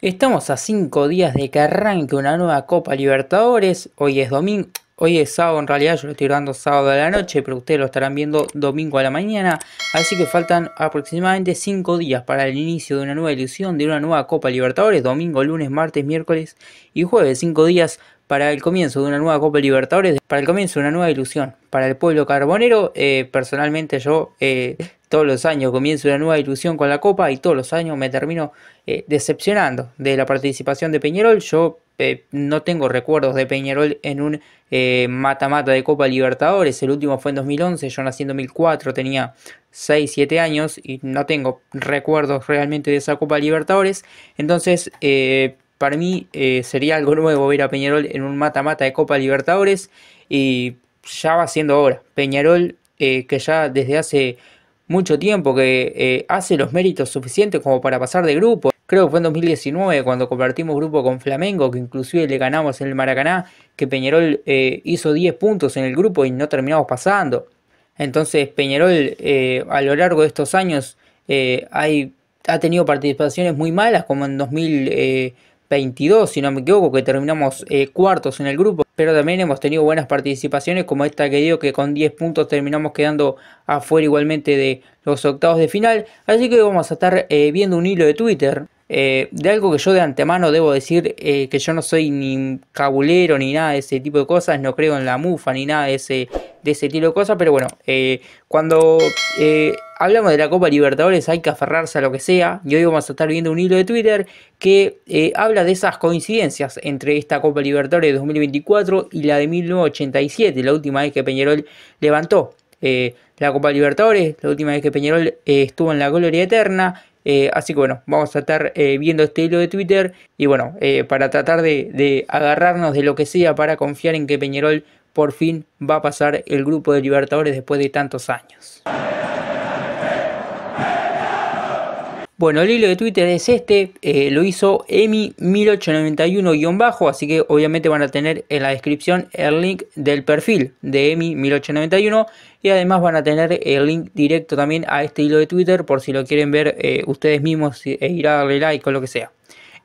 Estamos a 5 días de que arranque una nueva Copa Libertadores. Hoy es domingo, hoy es sábado, en realidad yo lo estoy grabando sábado a la noche, pero ustedes lo estarán viendo domingo a la mañana. Así que faltan aproximadamente 5 días para el inicio de una nueva ilusión, de una nueva Copa Libertadores. Domingo, lunes, martes, miércoles y jueves. 5 días para el comienzo de una nueva Copa Libertadores, para el comienzo de una nueva ilusión, para el pueblo carbonero, eh, personalmente yo eh, todos los años comienzo una nueva ilusión con la Copa y todos los años me termino eh, decepcionando de la participación de Peñarol. Yo eh, no tengo recuerdos de Peñarol en un eh, mata-mata de Copa Libertadores. El último fue en 2011, yo nací en 2004, tenía 6, 7 años y no tengo recuerdos realmente de esa Copa Libertadores. Entonces, para mí sería algo nuevo ver a Peñarol en un mata-mata de Copa Libertadores y ya va siendo ahora. Peñarol, que ya desde hace mucho tiempo, que eh, hace los méritos suficientes como para pasar de grupo. Creo que fue en 2019 cuando compartimos grupo con Flamengo, que inclusive le ganamos en el Maracaná, que Peñarol eh, hizo 10 puntos en el grupo y no terminamos pasando. Entonces Peñarol eh, a lo largo de estos años hay, ha tenido participaciones muy malas, como en 2000... 22, si no me equivoco, que terminamos eh, cuartos en el grupo, pero también hemos tenido buenas participaciones, como esta que digo que con 10 puntos terminamos quedando afuera igualmente de los octavos de final, así que vamos a estar eh, viendo un hilo de Twitter. Eh, de algo que yo de antemano debo decir que yo no soy ni cabulero ni nada de ese tipo de cosas, no creo en la mufa ni nada de ese de ese tipo de cosas, pero bueno, eh, cuando eh, hablamos de la Copa Libertadores hay que aferrarse a lo que sea, y hoy vamos a estar viendo un hilo de Twitter que eh, habla de esas coincidencias entre esta Copa Libertadores de 2024 y la de 1987, la última vez que Peñarol levantó la Copa Libertadores, la última vez que Peñarol estuvo en la gloria eterna, así que bueno, vamos a estar viendo este hilo de Twitter y bueno, para tratar de agarrarnos de lo que sea para confiar en que Peñarol por fin va a pasar el grupo de Libertadores después de tantos años. Bueno, el hilo de Twitter es este, eh, lo hizo Emi1891-bajo, así que obviamente van a tener en la descripción el link del perfil de Emi1891 y además van a tener el link directo también a este hilo de Twitter por si lo quieren ver eh, ustedes mismos e ir a darle like o lo que sea.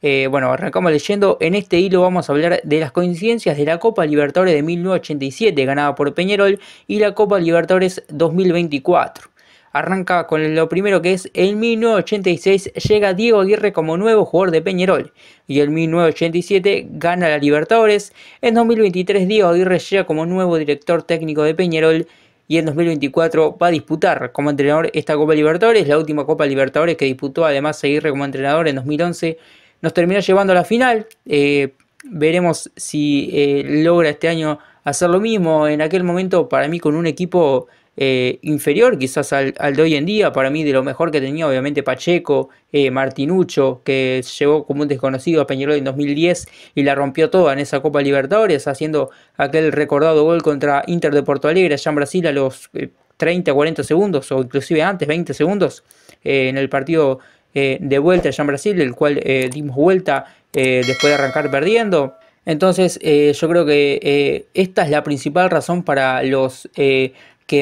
Eh, bueno, arrancamos leyendo. En este hilo vamos a hablar de las coincidencias de la Copa Libertadores de 1987, ganada por Peñarol, y la Copa Libertadores 2024. Arranca con lo primero que es en 1986 llega Diego Aguirre como nuevo jugador de Peñarol y en 1987 gana la Libertadores. En 2023 Diego Aguirre llega como nuevo director técnico de Peñarol y en 2024 va a disputar como entrenador esta Copa Libertadores, la última Copa Libertadores que disputó además Aguirre como entrenador en 2011 nos terminó llevando a la final. Eh, veremos si eh, logra este año hacer lo mismo. En aquel momento, para mí, con un equipo eh, inferior quizás al, de hoy en día, para mí de lo mejor que tenía obviamente Pacheco, Martinucho, que llegó como un desconocido a Peñarol en 2010 y la rompió toda en esa Copa Libertadores, haciendo aquel recordado gol contra Inter de Porto Alegre allá en Brasil a los 30, 40 segundos o inclusive antes, 20 segundos en el partido eh, de vuelta allá en Brasil, el cual eh, dimos vuelta eh, después de arrancar perdiendo. Entonces yo creo que esta es la principal razón para los que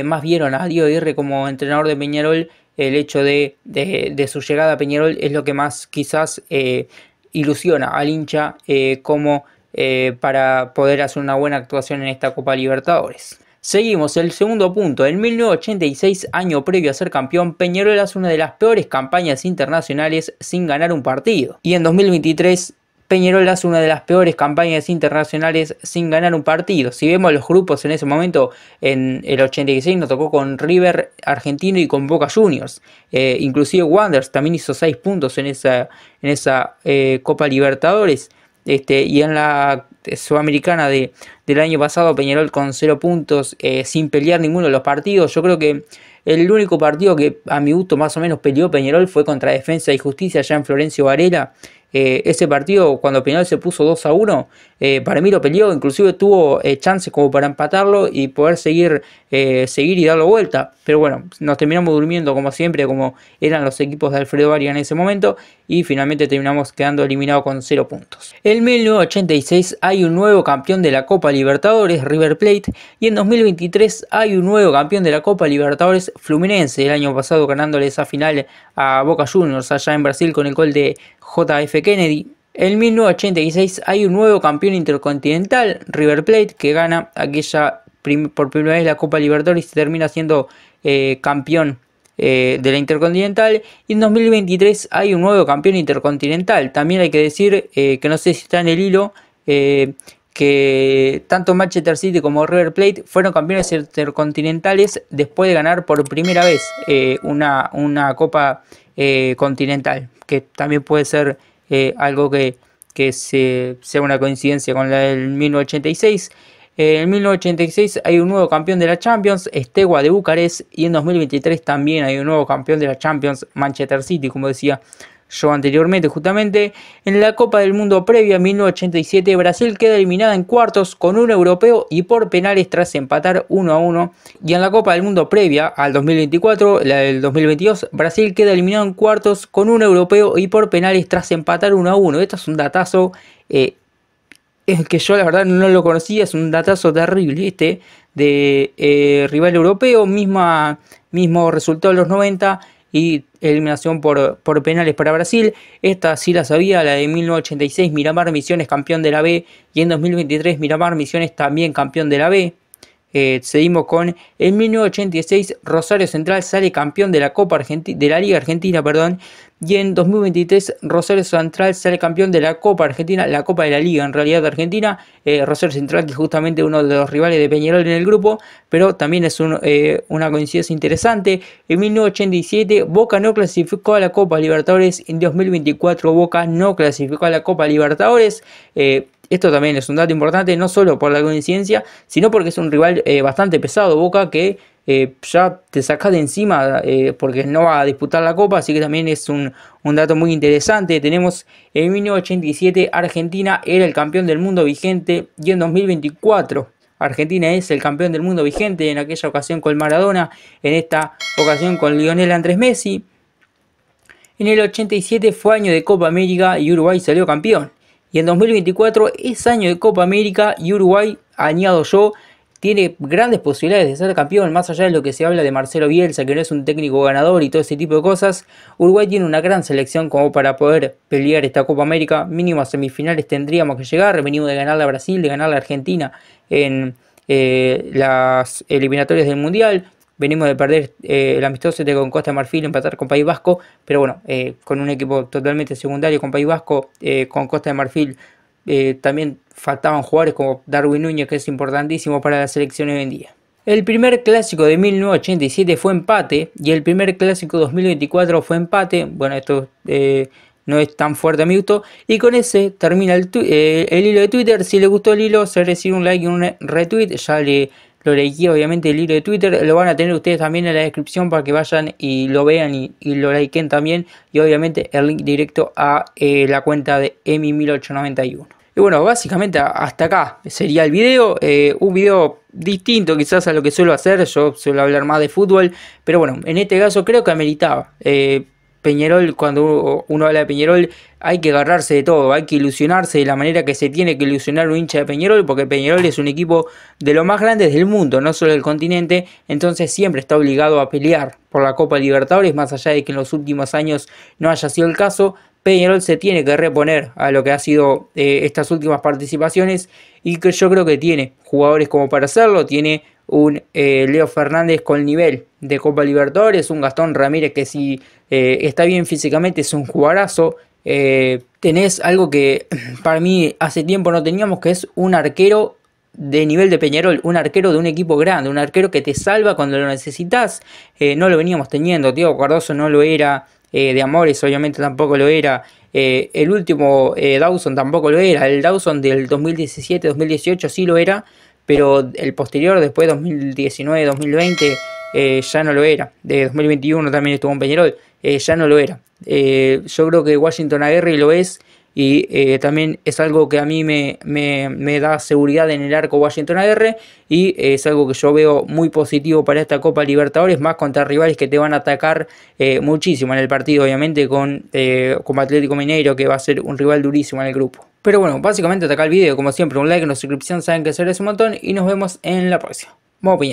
más vieron a Diego Aguirre como entrenador de Peñarol, el hecho de, de, su llegada a Peñarol es lo que más quizás ilusiona al hincha como para poder hacer una buena actuación en esta Copa Libertadores. Seguimos el segundo punto. En 1986, año previo a ser campeón, Peñarol hace una de las peores campañas internacionales sin ganar un partido. Y en 2023, Peñarol hace una de las peores campañas internacionales sin ganar un partido. Si vemos los grupos en ese momento, en el 86 nos tocó con River Argentino y con Boca Juniors. Eh, inclusive Wanders también hizo 6 puntos en esa, en esa eh, Copa Libertadores. Este, y en la sudamericana de, del año pasado Peñarol con 0 puntos eh, sin pelear ninguno de los partidos. Yo creo que el único partido que a mi gusto más o menos peleó Peñarol fue contra Defensa y Justicia allá en Florencio Varela eh, ese partido, cuando Peñarol se puso 2 a 1, eh, para mí lo peleó, inclusive tuvo eh, chances como para empatarlo y poder seguir, seguir y darlo vuelta. Pero bueno, nos terminamos durmiendo como siempre, como eran los equipos de Alfredo Arias en ese momento, y finalmente terminamos quedando eliminados con 0 puntos. En 1986 hay un nuevo campeón de la Copa Libertadores, River Plate, y en 2023 hay un nuevo campeón de la Copa Libertadores, Fluminense, el año pasado ganándole esa final a Boca Juniors allá en Brasil con el gol de JF Kennedy. En 1986 hay un nuevo campeón intercontinental, River Plate, que gana aquella por primera vez la Copa Libertadores y termina siendo eh, campeón eh, de la Intercontinental. Y en 2023 hay un nuevo campeón intercontinental. También hay que decir eh, que no sé si está en el hilo que tanto Manchester City como River Plate fueron campeones intercontinentales después de ganar por primera vez eh, una, una, copa eh, continental, que también puede ser eh, algo que, que se, sea una coincidencia con la del 1986. En 1986 hay un nuevo campeón de la Champions, Estegua de Bucarest, y en 2023 también hay un nuevo campeón de la Champions, Manchester City, como decía yo anteriormente justamente, en la Copa del Mundo previa 1987 Brasil queda eliminada en cuartos con un europeo y por penales tras empatar 1 a 1 y en la Copa del Mundo previa al 2024, la del 2022, Brasil queda eliminado en cuartos con un europeo y por penales tras empatar 1 a 1. Esto es un datazo eh, que yo la verdad no lo conocía, es un datazo terrible este de eh, rival europeo, misma, mismo resultado de los 90 y eliminación por, por penales para Brasil. Esta sí la sabía, la de 1986 Miramar Misiones campeón de la B y en 2023 Miramar Misiones también campeón de la B. Eh, seguimos con en 1986 Rosario Central sale campeón de la Copa de la Liga Argentina, perdón, y en 2023 Rosario Central sale campeón de la Copa Argentina, la Copa de la Liga en realidad de Argentina, eh, Rosario Central que es justamente uno de los rivales de Peñarol en el grupo, pero también es eh, una coincidencia interesante. En 1987 Boca no clasificó a la Copa Libertadores, en 2024 Boca no clasificó a la Copa Libertadores. Eh, esto también es un dato importante, no solo por la coincidencia, sino porque es un rival eh, bastante pesado, Boca, que eh, ya te saca de encima eh, porque no va a disputar la Copa, así que también es un, dato muy interesante. Tenemos en 1987 Argentina era el campeón del mundo vigente y en 2024 Argentina es el campeón del mundo vigente, en aquella ocasión con Maradona, en esta ocasión con Lionel Andrés Messi. En el 87 fue año de Copa América y Uruguay salió campeón. Y en 2024 es año de Copa América y Uruguay, añado yo, tiene grandes posibilidades de ser campeón, más allá de lo que se habla de Marcelo Bielsa, que no es un técnico ganador y todo ese tipo de cosas. Uruguay tiene una gran selección como para poder pelear esta Copa América. mínimas semifinales tendríamos que llegar. Venimos de ganar a Brasil, de ganar a Argentina en eh, las eliminatorias del Mundial. Venimos de perder eh, el amistoso este con Costa de Marfil, empatar con País Vasco, pero bueno, eh, con un equipo totalmente secundario con País Vasco, eh, con Costa de Marfil también faltaban jugadores como Darwin Núñez, que es importantísimo para la selección hoy en día. El primer clásico de 1987 fue empate y el primer clásico 2024 fue empate. Bueno, esto no es tan fuerte a mi gusto. Y con ese termina el, hilo de Twitter. Si le gustó el hilo, se recibe un like y un retweet. Ya le lo leí obviamente el libro de Twitter, lo van a tener ustedes también en la descripción para que vayan y lo vean y, lo likeen también y obviamente el link directo a eh, la cuenta de EMI1891. Y bueno, básicamente hasta acá sería el video, eh, un video distinto quizás a lo que suelo hacer, yo suelo hablar más de fútbol, pero bueno, en este caso creo que ameritaba. Eh, Peñarol, cuando uno habla de Peñarol, hay que agarrarse de todo, hay que ilusionarse de la manera que se tiene que ilusionar un hincha de Peñarol, porque Peñarol es un equipo de los más grandes del mundo, no solo del continente, entonces siempre está obligado a pelear por la Copa Libertadores, más allá de que en los últimos años no haya sido el caso, Peñarol se tiene que reponer a lo que ha sido eh, estas últimas participaciones y que yo creo que tiene jugadores como para hacerlo, tiene un eh, Leo Fernández con nivel de Copa Libertadores, un Gastón Ramírez que si eh, está bien físicamente es un jugarazo. Eh, tenés algo que para mí hace tiempo no teníamos, que es un arquero de nivel de Peñarol, un arquero de un equipo grande, un arquero que te salva cuando lo necesitas. no lo veníamos teniendo, Diego Cardoso no lo era, de Amores obviamente tampoco lo era. el último Dawson tampoco lo era. El Dawson del 2017-2018 sí lo era pero el posterior, después 2019-2020, eh, ya no lo era. De 2021 también estuvo en Peñarol, eh, ya no lo era. Eh, yo creo que Washington Aguirre lo es y eh, también es algo que a mí me, me, da seguridad en el arco Washington AR y eh, es algo que yo veo muy positivo para esta Copa Libertadores, más contra rivales que te van a atacar eh, muchísimo en el partido, obviamente con, eh, con Atlético Mineiro que va a ser un rival durísimo en el grupo. Pero bueno, básicamente hasta acá el video, como siempre un like, una suscripción, saben que se les un montón y nos vemos en la próxima. Vamos